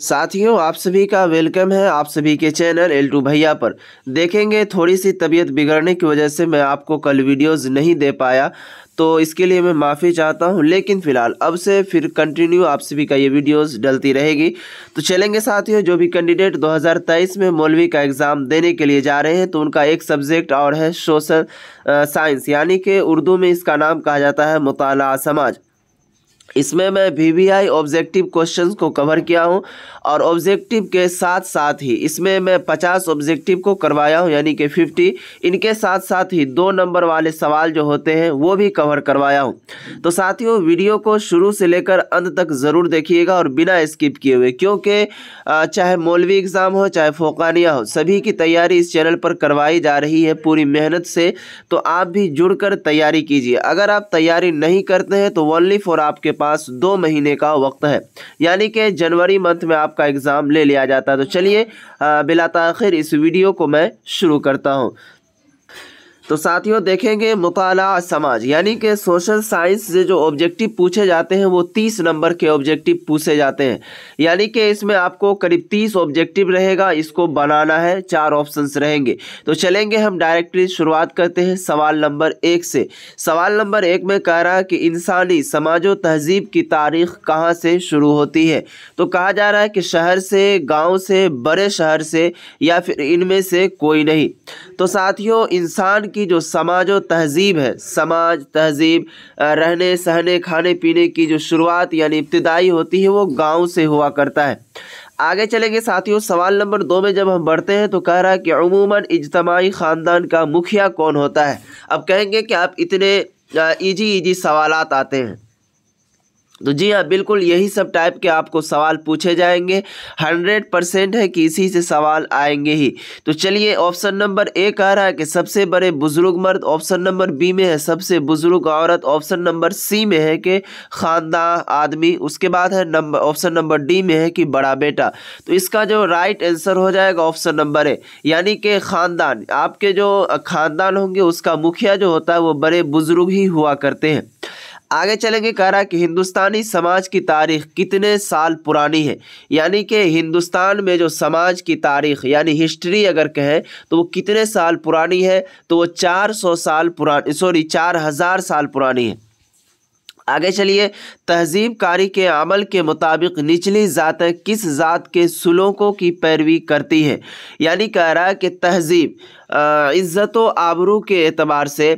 साथियों आप सभी का वेलकम है आप सभी के चैनल एल टू भैया पर देखेंगे थोड़ी सी तबीयत बिगड़ने की वजह से मैं आपको कल वीडियोस नहीं दे पाया तो इसके लिए मैं माफ़ी चाहता हूं लेकिन फ़िलहाल अब से फिर कंटिन्यू आप सभी का ये वीडियोस डलती रहेगी तो चलेंगे साथियों जो भी कैंडिडेट 2023 में मौलवी का एग्ज़ाम देने के लिए जा रहे हैं तो उनका एक सब्जेक्ट और है सोशल साइंस यानी कि उर्दू में इसका नाम कहा जाता है मुताला समाज इसमें मैं V V I objective questions को कवर किया हूँ और ऑब्जेक्टिव के साथ साथ ही इसमें मैं पचास ऑब्जेक्टिव को करवाया हूँ यानी कि फिफ्टी इनके साथ साथ ही दो नंबर वाले सवाल जो होते हैं वो भी कवर करवाया हूँ तो साथियों वीडियो को शुरू से लेकर अंत तक ज़रूर देखिएगा और बिना स्किप किए हुए क्योंकि चाहे मौलवी एग्ज़ाम हो चाहे फोकानिया हो सभी की तैयारी इस चैनल पर करवाई जा रही है पूरी मेहनत से तो आप भी जुड़ तैयारी कीजिए अगर आप तैयारी नहीं करते हैं तो ओनली फॉर आपके पास दो महीने का वक्त है यानी कि जनवरी मंथ में आपका एग्ज़ाम ले लिया जाता है तो चलिए बिला आखिर इस वीडियो को मैं शुरू करता हूँ तो साथियों देखेंगे मुताला समाज यानी कि सोशल साइंस से जो ऑब्जेक्टिव पूछे जाते हैं वो तीस नंबर के ऑब्जेक्टिव पूछे जाते हैं यानी कि इसमें आपको करीब तीस ऑब्जेक्टिव रहेगा इसको बनाना है चार ऑप्शंस रहेंगे तो चलेंगे हम डायरेक्टली शुरुआत करते हैं सवाल नंबर एक से सवाल नंबर एक में कह रहा है कि इंसानी समाज व तहजीब की तारीख कहाँ से शुरू होती है तो कहा जा रहा है कि शहर से गाँव से बड़े शहर से या फिर इनमें से कोई नहीं तो साथियों इंसान की जो समाज और तहज़ीब है समाज तहज़ीब रहने सहने खाने पीने की जो शुरुआत यानी इब्तदाई होती है वो गांव से हुआ करता है आगे चलेंगे साथियों सवाल नंबर दो में जब हम बढ़ते हैं तो कह रहा है कि अमूमन इजतमाही ख़ानदान का मुखिया कौन होता है अब कहेंगे कि आप इतने ईजी ईजी सवाल आते हैं तो जी हाँ बिल्कुल यही सब टाइप के आपको सवाल पूछे जाएंगे हंड्रेड परसेंट है कि इसी से सवाल आएंगे ही तो चलिए ऑप्शन नंबर ए कह रहा है कि सबसे बड़े बुजुर्ग मर्द ऑप्शन नंबर बी में है सबसे बुजुर्ग औरत ऑप्शन नंबर सी में है कि खानदान आदमी उसके बाद है नंबर ऑप्शन नंबर डी में है कि बड़ा बेटा तो इसका जो राइट आंसर हो जाएगा ऑप्शन नंबर ए यानी कि खानदान आपके जो खानदान होंगे उसका मुखिया जो होता है वो बड़े बुजुर्ग ही हुआ करते हैं आगे चलेंगे कह रहा है कि हिंदुस्तानी समाज की तारीख कितने साल पुरानी है यानी कि हिंदुस्तान में जो समाज की तारीख यानी हिस्ट्री अगर कहें तो वो कितने साल पुरानी है तो वो चार सौ साल पुरानी सॉरी चार हज़ार साल पुरानी है आगे चलिए तहजीब कारी के अमल के मुताबिक निचली ज़ातें किस ज़ात के सुलोकों की पैरवी करती हैं यानी कह रहा है कि तहजीब इज़्ज़त आबरू के अतबार से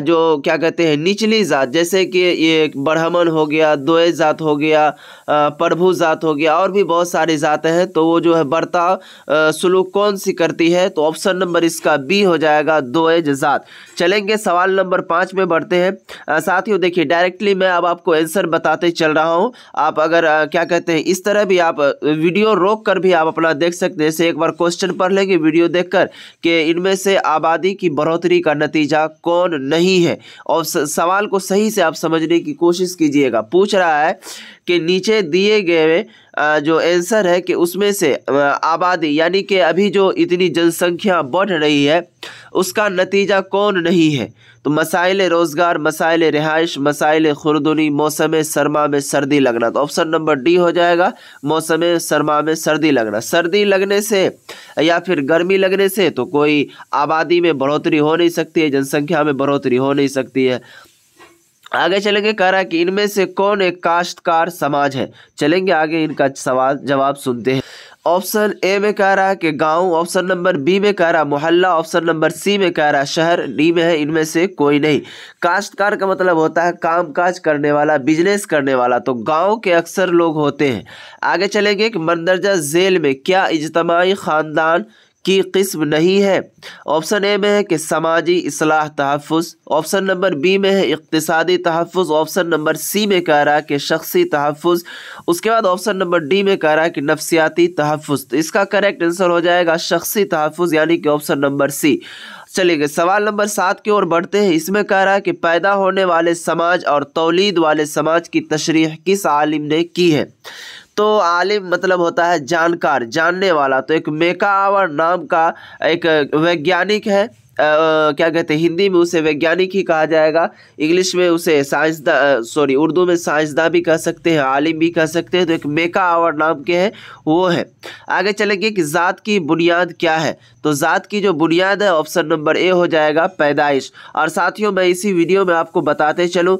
जो क्या कहते हैं निचली ज़ात जैसे कि ये ब्राह्मण हो गया दोए ज़ात हो गया प्रभु ज़ात हो गया और भी बहुत सारी ज़ातें हैं तो वो जो है बर्ताव सलूक कौन सी करती है तो ऑप्शन नंबर इसका बी हो जाएगा दोए ज़ात चलेंगे सवाल नंबर पाँच में बढ़ते हैं साथियों देखिए डायरेक्टली मैं अब आपको आंसर बताते चल रहा हूँ आप अगर क्या कहते हैं इस तरह भी आप वीडियो रोक कर भी आप अपना देख सकते हैं जैसे एक बार क्वेश्चन पढ़ लेंगे वीडियो देख कर कि इनमें से आबादी की बढ़ोतरी का नतीजा कौन नहीं है और सवाल को सही से आप समझने की कोशिश कीजिएगा पूछ रहा है कि नीचे दिए गए जो आंसर है कि उसमें से आबादी यानी कि अभी जो इतनी जनसंख्या बढ़ रही है उसका नतीजा कौन नहीं है तो मसाइल रोज़गार मसाइल रिहाइश मसाइल खुरदनी मौसम सरमा में सर्दी लगना तो ऑप्शन नंबर डी हो जाएगा मौसम सरमा में सर्दी लगना सर्दी लगने से या फिर गर्मी लगने से तो कोई आबादी में बढ़ोतरी हो नहीं सकती है जनसंख्या में बढ़ोतरी हो नहीं सकती है आगे चलेंगे कह रहा है कि इनमें से कौन एक काश्तकार समाज है चलेंगे आगे इनका सवाल जवाब सुनते हैं ऑप्शन ए में कह रहा है कि गांव ऑप्शन नंबर बी में कह रहा मोहल्ला ऑप्शन नंबर सी में कह रहा शहर डी में है इनमें से कोई नहीं काश्तकार का मतलब होता है काम काज करने वाला बिजनेस करने वाला तो गांव के अक्सर लोग होते हैं आगे चलेंगे कि मंदरजा जेल में क्या इजतमाही ख़ानदान की किस्म नहीं है ऑप्शन ए में है कि समाजी असलाह तहफ़ ऑप्शन नंबर बी में है इकतसादी तहफ़ ऑप्शन नंबर सी में कह रहा है कि शख्सी तहफ़ उसके बाद ऑप्शन नंबर डी में कह रहा है कि नफसियाती तहफ़ तो इसका करेक्ट आंसर हो जाएगा शख्सी तहफ़ यानी कि ऑप्शन नंबर सी चलिए सवाल नंबर सात की ओर बढ़ते हैं इसमें कह रहा है कि पैदा होने वाले समाज और तोलीद वाले समाज की तशरीह किस आलिम ने की है तो आलिम मतलब होता है जानकार जानने वाला तो एक मेकावर नाम का एक वैज्ञानिक है आ, क्या कहते हैं हिंदी में उसे वैज्ञानिक ही कहा जाएगा इंग्लिश में उसे साइंसदा सॉरी उर्दू में साइंसदा भी कह सकते हैं आलिम भी कह सकते हैं तो एक मेका आवर नाम के हैं वो है आगे चलेंगे कि ज़ात की बुनियाद क्या है तो ज़ात की जो बुनियाद है ऑप्शन नंबर ए हो जाएगा पैदाइश और साथियों मैं इसी वीडियो में आपको बताते चलूँ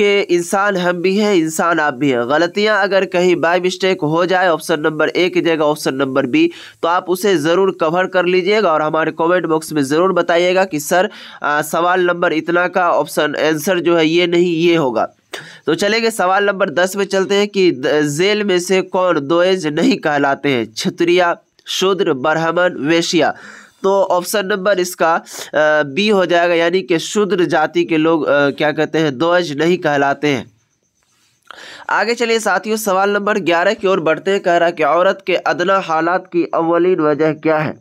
कि इंसान हम भी हैं इंसान आप भी हैं गलतियां अगर कहीं बाय मिस्टेक हो जाए ऑप्शन नंबर ए की जगह ऑप्शन नंबर बी तो आप उसे ज़रूर कवर कर लीजिएगा और हमारे कमेंट बॉक्स में ज़रूर बताइएगा कि सर आ, सवाल नंबर इतना का ऑप्शन आंसर जो है ये नहीं ये होगा तो चलेंगे सवाल नंबर दस में चलते हैं कि जेल में से कौन दोएज नहीं कहलाते हैं क्षत्रिया शूद्र ब्राह्मण वेशिया तो ऑप्शन नंबर इसका बी हो जाएगा यानी कि शूद्र जाति के लोग क्या कहते हैं द्वज नहीं कहलाते हैं आगे चलिए साथियों सवाल नंबर ग्यारह की ओर बढ़ते हैं कह रहा है कि औरत के अदना हालात की अवलिन वजह क्या है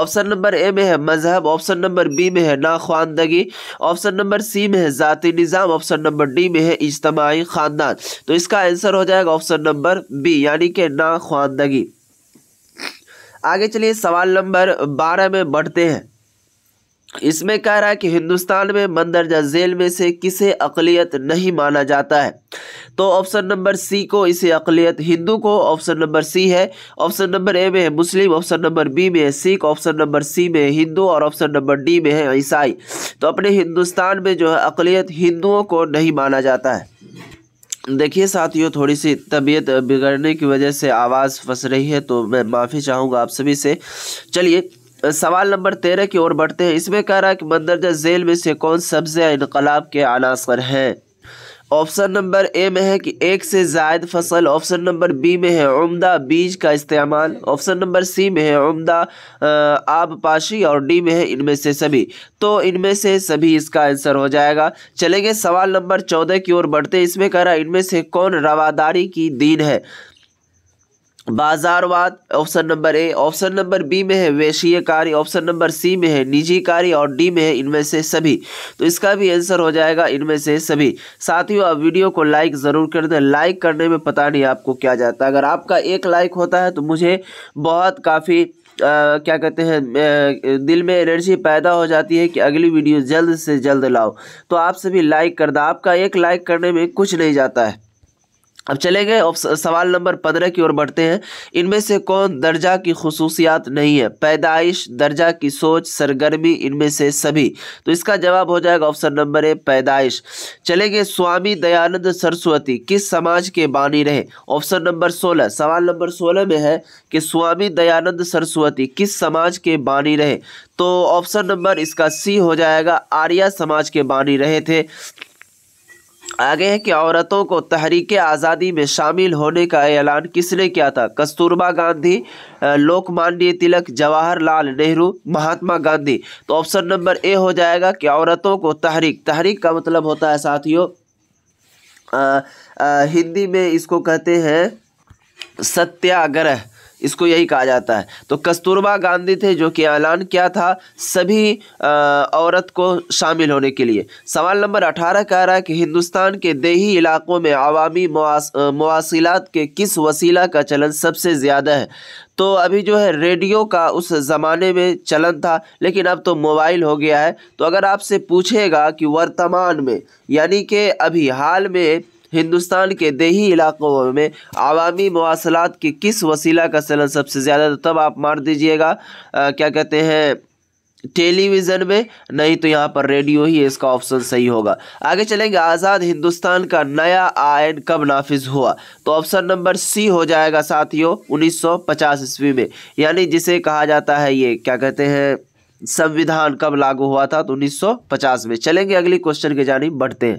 ऑप्शन नंबर ए में है मजहब ऑप्शन नंबर बी में है ना ऑप्शन नंबर सी में है ज़ाती निज़ाम ऑप्शन नंबर डी में है इज्तमाही ख़ानदान तो इसका आंसर हो जाएगा ऑप्शन नंबर बी यानी कि ना आगे चलिए सवाल नंबर बारह में बढ़ते हैं इसमें कह रहा है कि हिंदुस्तान में मंदरजा जेल में से किसे अकलियत नहीं माना जाता है तो ऑप्शन नंबर सी को इसे अकलियत हिंदू को ऑप्शन नंबर सी है ऑप्शन नंबर ए में है मुस्लिम ऑप्शन नंबर बी में है सिख ऑप्शन नंबर सी में है हिंदू और ऑप्शन नंबर डी में है ईसाई तो अपने हिंदुस्तान में जो है अकलीत हिंदुओं को नहीं माना जाता है देखिए साथियों थोड़ी सी तबीयत बिगड़ने की वजह से आवाज़ फंस रही है तो मैं माफ़ी चाहूँगा आप सभी से चलिए सवाल नंबर तेरह की ओर बढ़ते हैं इसमें कह रहा है कि मंदरजा जेल में से कौन सब्ज़ इनकलाब के अनासर हैं ऑप्शन नंबर ए में है कि एक से जायद फसल ऑप्शन नंबर बी में है उम्दा बीज का इस्तेमाल ऑप्शन नंबर सी में है उम्दा आबपाशी और डी में है इनमें से सभी तो इनमें से सभी इसका आंसर हो जाएगा चलेंगे सवाल नंबर चौदह की ओर बढ़ते इसमें कह रहा इनमें से कौन रवादारी की दीन है बाजारवाद option number A option number B में है वैशीय कार्य ऑप्शन नंबर सी में है निजी कार्य और डी में है इनमें से सभी तो इसका भी आंसर हो जाएगा इनमें से सभी साथियों आप वीडियो को लाइक ज़रूर कर दें लाइक करने में पता नहीं आपको क्या जाता अगर आपका एक लाइक होता है तो मुझे बहुत काफ़ी आ, क्या कहते हैं दिल में एनर्जी पैदा हो जाती है कि अगली वीडियो जल्द से जल्द लाओ तो आप सभी लाइक कर दें आपका एक लाइक करने में कुछ नहीं जाता है अब चले गए सवाल नंबर पंद्रह की ओर बढ़ते हैं इनमें से कौन दर्जा की खसूसियात नहीं है पैदाइश दर्जा की सोच सरगर्मी इनमें से सभी तो इसका जवाब हो जाएगा ऑप्शन नंबर ए पैदाइश चले गए स्वामी दयानंद सरस्वती किस समाज के बानी रहे ऑप्शन नंबर सोलह सवाल नंबर सोलह में है कि स्वामी दयानंद सरस्वती किस समाज के बानी रहे तो ऑप्शन नंबर इसका सी हो जाएगा आर्या समाज के बानी रहे थे आगे है कि औरतों को तहरीक आज़ादी में शामिल होने का ऐलान किसने किया था कस्तूरबा गांधी लोकमान्य तिलक जवाहरलाल नेहरू महात्मा गांधी तो ऑप्शन नंबर ए हो जाएगा कि औरतों को तहरीक तहरीक का मतलब होता है साथियों हिंदी में इसको कहते हैं सत्याग्रह इसको यही कहा जाता है तो कस्तूरबा गांधी थे जो कि ऐलान किया था सभी आ, औरत को शामिल होने के लिए सवाल नंबर अठारह कह रहा है कि हिंदुस्तान के देही इलाकों में आवामी मवासिलत के किस वसीला का चलन सबसे ज़्यादा है तो अभी जो है रेडियो का उस ज़माने में चलन था लेकिन अब तो मोबाइल हो गया है तो अगर आपसे पूछेगा कि वर्तमान में यानी कि अभी हाल में हिंदुस्तान के देही इलाकों में आवामी मवासलात के किस वसीला का चलन सबसे ज़्यादा तो तब आप मार दीजिएगा क्या कहते हैं टेलीविज़न में नहीं तो यहाँ पर रेडियो ही इसका ऑप्शन सही होगा आगे चलेंगे आज़ाद हिंदुस्तान का नया आयन कब नाफिज हुआ तो ऑप्शन नंबर सी हो जाएगा साथियों 1950 ईस्वी में यानी जिसे कहा जाता है ये क्या कहते हैं संविधान कब लागू हुआ था तो 1950 में चलेंगे अगली क्वेश्चन के जानी बढ़ते हैं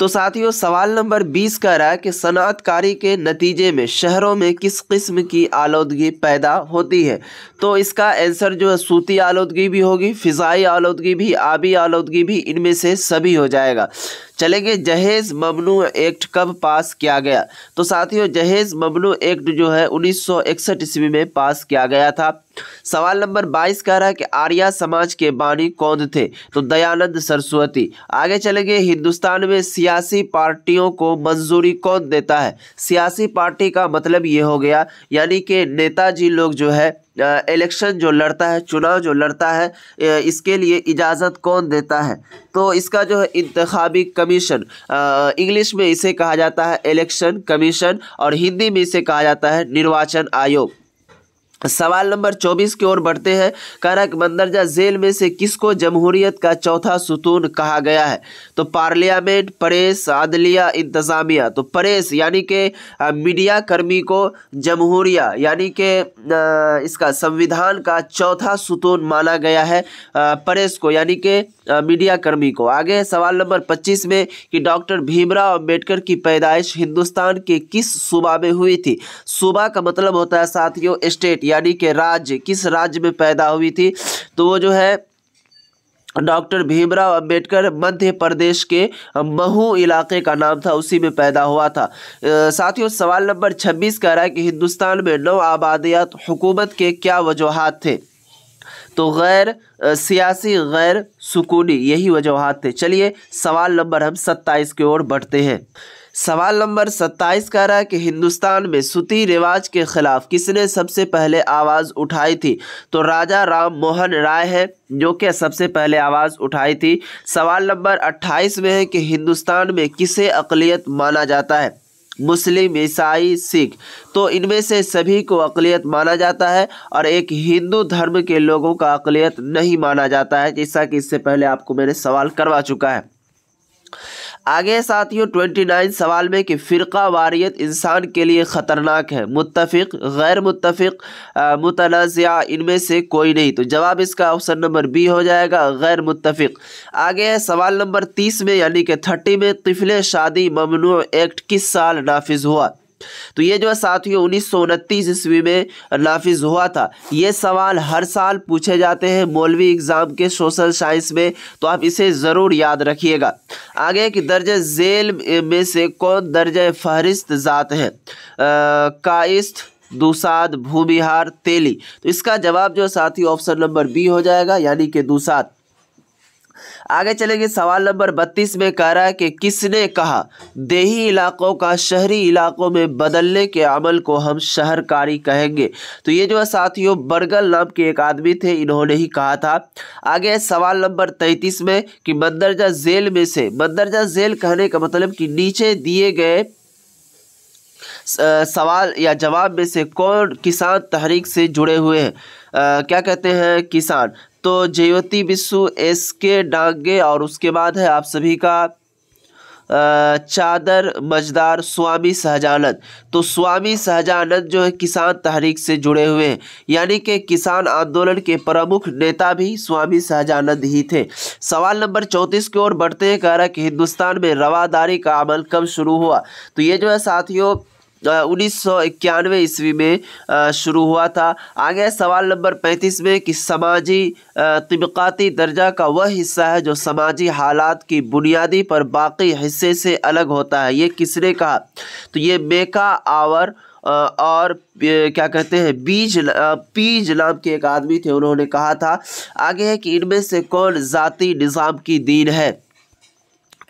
तो साथियों सवाल नंबर 20 कह रहा है कि सनातकारी के नतीजे में शहरों में किस किस्म की आलोदगी पैदा होती है तो इसका आंसर जो है सूती आलोदगी भी होगी फ़िज़ाई आलोदगी भी आबी आलोदगी भी इनमें से सभी हो जाएगा चलेंगे जहेज ममनू एक्ट कब पास किया गया तो साथियों जहेज ममनू एक्ट जो है उन्नीस सौ ईस्वी में पास किया गया था सवाल नंबर बाईस कह रहा है कि आर्या समाज के बानी कौन थे तो दयानंद सरस्वती आगे चलेंगे हिंदुस्तान में सियासी पार्टियों को मंजूरी कौन देता है सियासी पार्टी का मतलब ये हो गया यानी कि नेताजी लोग जो है इलेक्शन जो लड़ता है चुनाव जो लड़ता है इसके लिए इजाज़त कौन देता है तो इसका जो है इंतबी कमीशन इंग्लिश में इसे कहा जाता है इलेक्शन कमीशन और हिंदी में इसे कहा जाता है निर्वाचन आयोग सवाल नंबर चौबीस की ओर बढ़ते हैं करक मंदरजा जेल में से किसको जमहूरियत का चौथा सुतून कहा गया है तो पार्लियामेंट प्रेस अदलिया इंतज़ामिया तो प्रेस यानी के मीडिया कर्मी को जमहूरिया यानी के इसका संविधान का चौथा सुतून माना गया है प्रेस को यानी के मीडिया कर्मी को आगे सवाल नंबर पच्चीस में कि डॉक्टर भीमराव अम्बेडकर की पैदाइश हिंदुस्तान के किस सूबा में हुई थी सूबा का मतलब होता है साथियों स्टेट यानी कि राज्य किस राज्य में पैदा हुई थी तो वो जो है डॉक्टर भीमराव अंबेडकर मध्य प्रदेश के महू इलाके का नाम था उसी में पैदा हुआ था साथियों सवाल नंबर 26 कह रहा है कि हिंदुस्तान में नौ आबादियात हुकूमत के क्या वजूहत थे तो गैर सियासी गैर सुकूनी यही वजूहत थे चलिए सवाल नंबर हम सत्ताईस की ओर बढ़ते हैं सवाल नंबर 27 कह रहा है कि हिंदुस्तान में सूती रिवाज के खिलाफ किसने सबसे पहले आवाज़ उठाई थी तो राजा राम मोहन राय है जो कि सबसे पहले आवाज़ उठाई थी सवाल नंबर 28 में है कि हिंदुस्तान में किसे अकलीत माना जाता है मुस्लिम ईसाई सिख तो इनमें से सभी को अकलीत माना जाता है और एक हिंदू धर्म के लोगों का अकलीत नहीं माना जाता है जैसा कि इससे पहले आपको मैंने सवाल करवा चुका है आगे साथियों 29 सवाल में कि फ़िरका वारियत इंसान के लिए ख़तरनाक है मुतफ़ गैर मुतफ़ मुतनाज़ इनमें से कोई नहीं तो जवाब इसका ऑप्शन नंबर बी हो जाएगा गैर मुतफ़ आगे है सवाल नंबर 30 में यानी कि 30 में तिफले शादी ममनू एक्ट किस साल नाफिज हुआ तो ये जो है साथियों उन्नीस सौ उनतीस ईस्वी में नाफिज हुआ था ये सवाल हर साल पूछे जाते हैं मौलवी एग्ज़ाम के सोशल साइंस में तो आप इसे ज़रूर याद रखिएगा आगे कि दर्ज झेल में से कौन दर्ज फहरिस्त ज़ात है काइस्त दूसाद भूमिहार तेली तो इसका जवाब जो साथी ऑप्शन नंबर बी हो जाएगा यानी कि दूसाद आगे चलेंगे सवाल नंबर बत्तीस में कह रहा है कि किसने कहा देही इलाकों का शहरी इलाकों में बदलने के अमल को हम शहरकारी कहेंगे तो ये जो साथियों बरगल नाम के एक आदमी थे इन्होंने ही कहा था आगे सवाल नंबर तैंतीस में कि मंदरजा जेल में से मंदरजा जेल कहने का मतलब कि नीचे दिए गए सवाल या जवाब में से कौन किसान तहरीक से जुड़े हुए हैं क्या कहते हैं किसान तो जयोति बिस्सू एस के डांगे और उसके बाद है आप सभी का चादर मजदार स्वामी सहजानंद तो स्वामी सहजानंद जो है किसान तहरीक से जुड़े हुए हैं यानी कि किसान आंदोलन के प्रमुख नेता भी स्वामी सहजानंद ही थे सवाल नंबर चौंतीस की ओर बढ़ते हैं कह रहा है कि हिंदुस्तान में रवादारी का अमल कब शुरू हुआ तो ये जो है साथियों उन्नीस सौ इक्यानवे ईस्वी में शुरू हुआ था आगे सवाल नंबर पैंतीस में कि समाजी तबकाती दर्जा का वह हिस्सा है जो समाजी हालात की बुनियादी पर बाकी हिस्से से अलग होता है ये किसने कहा तो ये मेका आवर और क्या कहते हैं बीज पीज नाम के एक आदमी थे उन्होंने कहा था आगे है कि इनमें से कौन ज़ाती निज़ाम की दीन है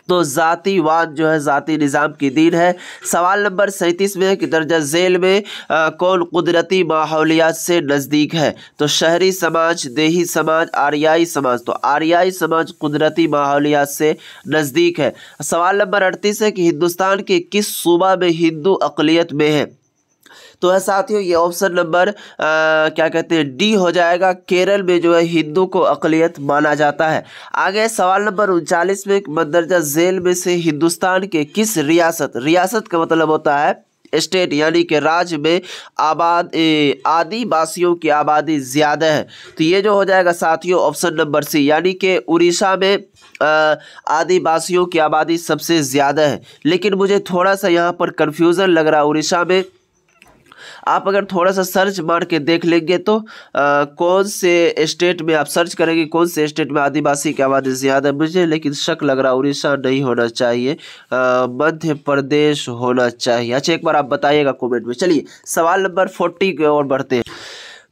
तो जातिवाद जो है ज़ाती निज़ाम की दीन है सवाल नंबर सैंतीस में है कि दर्जा झेल में आ, कौन कुदरती माहौलियात से नज़दीक है तो शहरी समाज देही समाज आर्याई समाज तो आर्याई समाज कुदरती माहौलियात से नज़दीक है सवाल नंबर अड़तीस है कि हिंदुस्तान के किस सूबा में हिंदू अकलीत में है तो है साथियों ये ऑप्शन नंबर क्या कहते हैं डी हो जाएगा केरल में जो है हिंदू को अकलियत माना जाता है आगे सवाल नंबर उनचालीस में मंदरजा जेल में से हिंदुस्तान के किस रियासत रियासत का मतलब होता है स्टेट यानी कि राज्य में आबाद आदिवासियों की आबादी ज़्यादा है तो ये जो हो जाएगा साथियों ऑप्शन नंबर सी यानी कि उड़ीसा में आदिवासियों की आबादी सबसे ज़्यादा है लेकिन मुझे थोड़ा सा यहाँ पर कन्फ्यूज़न लग रहा है उड़ीसा में आप अगर थोड़ा सा सर्च मार के देख लेंगे तो आ, कौन से स्टेट में आप सर्च करेंगे कौन से स्टेट में आदिवासी की आबादी ज़्यादा मुझे लेकिन शक लग रहा उड़ीसा नहीं होना चाहिए मध्य प्रदेश होना चाहिए अच्छा एक बार आप बताइएगा कॉमेंट में चलिए सवाल नंबर फोर्टी की ओर बढ़ते हैं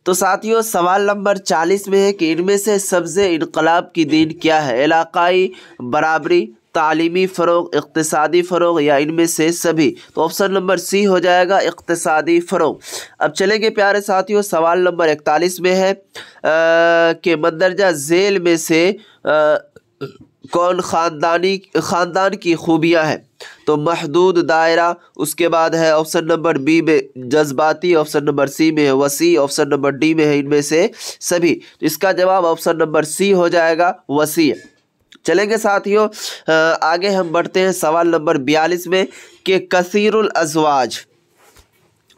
तो साथियों सवाल नंबर चालीस में है कि इनमें से सबसे इनकलाब की दिन क्या है इलाकाई बराबरी तालीमी फ़रोग इकतसदी फ़रोग या इनमें से सभी तो ऑप्शन नंबर सी हो जाएगा इकतसादी फ़रोग अब चलेंगे प्यारे साथियों सवाल नंबर इकतालीस में है कि मंदरजा झेल में से आ, कौन ख़ानदानी ख़ानदान की खूबियाँ हैं तो महदूद दायरा उसके बाद है ऑप्शन नंबर बी में जज्बाती ऑप्शन नंबर सी में है वसी ऑप्शन नंबर डी में है इनमें से सभी तो इसका जवाब ऑप्शन नंबर सी हो जाएगा वसी है चलेंगे साथियों आगे हम बढ़ते हैं सवाल नंबर बयालीस में कि कसीरुल अजवाज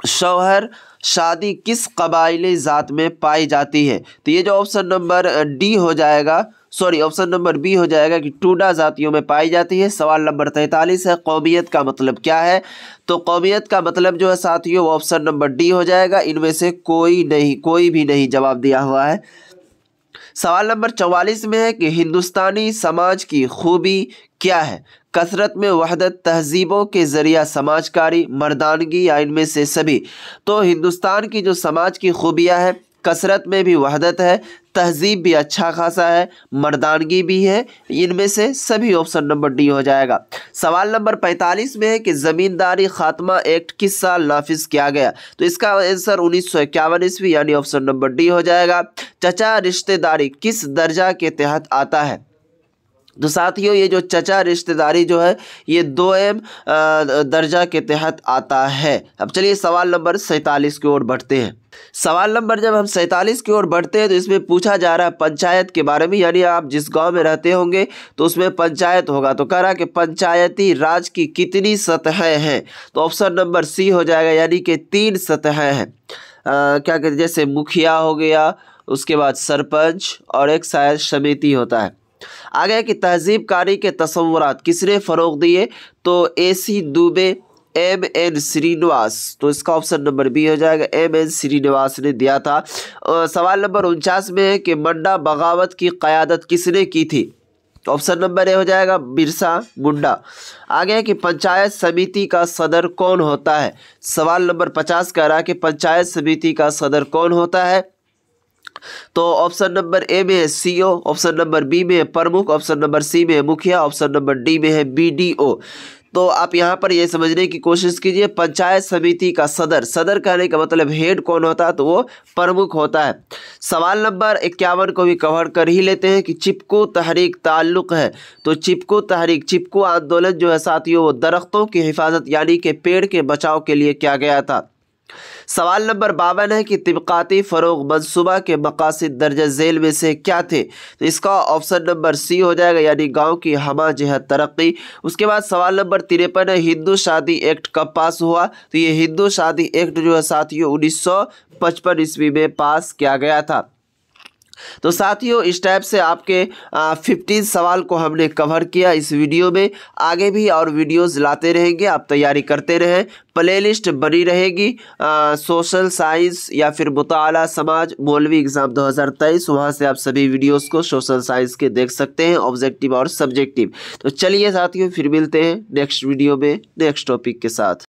शौहर शादी किस कबाइली ज़ात में पाई जाती है तो ये जो ऑप्शन नंबर डी हो जाएगा सॉरी ऑप्शन नंबर बी हो जाएगा कि टूडा जातियों में पाई जाती है सवाल नंबर तैंतालीस है कौमियत का मतलब क्या है तो कौमियत का मतलब जो है साथियों ऑप्शन नंबर डी हो जाएगा इनमें से कोई नहीं कोई भी नहीं जवाब दिया हुआ है सवाल नंबर चवालीस में है कि हिंदुस्तानी समाज की खूबी क्या है कसरत में वहदत तहजीबों के ज़रिया समाजकारी मर्दानगी या इनमें से सभी तो हिंदुस्तान की जो समाज की खूबियाँ हैं कसरत में भी वहदत है तहजीब भी अच्छा खासा है मर्दानगी भी है इनमें से सभी ऑप्शन नंबर डी हो जाएगा सवाल नंबर 45 में है कि ज़मींदारी खात्मा एक्ट किस साल नाफिज किया गया तो इसका आंसर उन्नीस सौ इक्यावन ईस्वी यानी ऑप्शन नंबर डी हो जाएगा चचा रिश्तेदारी किस दर्जा के तहत आता है तो साथियों ये जो चचा रिश्तेदारी जो है ये दो एम दर्जा के तहत आता है अब चलिए सवाल नंबर सैंतालीस की ओर बढ़ते हैं सवाल नंबर जब हम सैंतालीस की ओर बढ़ते हैं तो इसमें पूछा जा रहा है पंचायत के बारे में यानी आप जिस गांव में रहते होंगे तो उसमें पंचायत होगा तो कह रहा कि पंचायती राज की कितनी सतहें हैं तो ऑप्शन नंबर सी हो जाएगा यानी कि तीन सतहें हैं क्या कहते जैसे मुखिया हो गया उसके बाद सरपंच और एक शायद समिति होता है आगे कि तहजीब कारी के तस्वूर किसने फ़रोग दिए तो A C Dube M N Srinivas तो इसका ऑप्शन नंबर बी हो जाएगा एम एन श्रीनिवास ने दिया था और सवाल नंबर उनचास में है कि मंडा बगावत की क़्यादत किसने की थी तो ऑप्शन नंबर ए हो जाएगा बिरसा मुंडा आगे है कि पंचायत समिति का सदर कौन होता है सवाल नंबर पचास कह रहा है कि पंचायत समिति का सदर कौन होता है तो ऑप्शन नंबर ए में है सीईओ ऑप्शन नंबर बी में है प्रमुख ऑप्शन नंबर सी में है मुखिया ऑप्शन नंबर डी में है बीडीओ तो आप यहाँ पर यह समझने की कोशिश कीजिए पंचायत समिति का सदर सदर कहने का मतलब हेड कौन होता है तो वो प्रमुख होता है सवाल नंबर इक्यावन को भी कवर कर ही लेते हैं कि चिपको तहरीक ताल्लुक है तो चिपको तहरीक चिपको आंदोलन जो है साथियों वो दरख्तों की हिफाजत यानी कि पेड़ के बचाव के लिए किया गया था सवाल नंबर बावन है कि तबक़ाती फ़रोग मनसूबा के मकासद दर्ज झेल में से क्या थे तो इसका ऑप्शन नंबर सी हो जाएगा यानी गाँव की हमा जहत तरक्की उसके बाद सवाल नंबर तिरपन है हिंदू शादी एक्ट कब पास हुआ तो ये हिंदू शादी एक्ट जो है साथियों उन्नीस सौ पचपन ईस्वी में पास किया गया था तो साथियों इस टाइप से आपके फिफ्टीन सवाल को हमने कवर किया इस वीडियो में आगे भी और वीडियोस लाते रहेंगे आप तैयारी करते रहें प्लेलिस्ट बनी रहेगी सोशल साइंस या फिर मुताला समाज मौलवी एग्ज़ाम 2023 वहाँ से आप सभी वीडियोस को सोशल साइंस के देख सकते हैं ऑब्जेक्टिव और सब्जेक्टिव तो चलिए साथियों फिर मिलते हैं नेक्स्ट वीडियो में नेक्स्ट टॉपिक के साथ